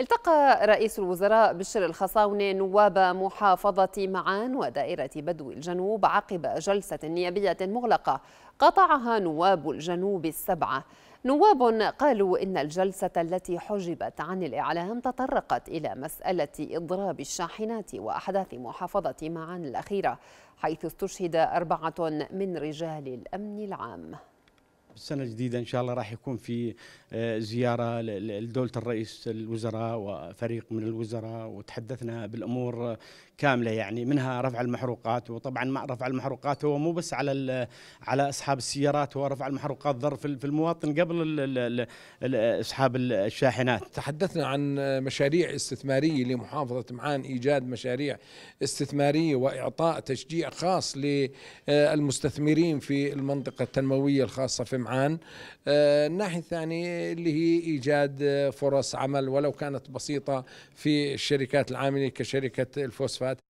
التقى رئيس الوزراء بشر الخصاونة نواب محافظة معان ودائرة بدو الجنوب عقب جلسة نيابية مغلقة قطعها نواب الجنوب السبعة نواب قالوا إن الجلسة التي حجبت عن الإعلام تطرقت إلى مسألة إضراب الشاحنات وأحداث محافظة معان الأخيرة حيث استشهد أربعة من رجال الأمن العام السنه الجديده ان شاء الله راح يكون في آه، زياره لدوله الرئيس الوزراء وفريق من الوزراء وتحدثنا بالامور كامله يعني منها رفع المحروقات وطبعا مع رفع المحروقات هو مو بس على على اصحاب السيارات هو رفع المحروقات ضر في المواطن قبل اصحاب الشاحنات تحدثنا عن مشاريع استثماريه لمحافظه معان ايجاد مشاريع استثماريه واعطاء تشجيع خاص للمستثمرين في المنطقه التنمويه الخاصه في لمعان آه، الناحية الثانية اللي هي إيجاد آه، فرص عمل ولو كانت بسيطة في الشركات العاملة كشركة الفوسفات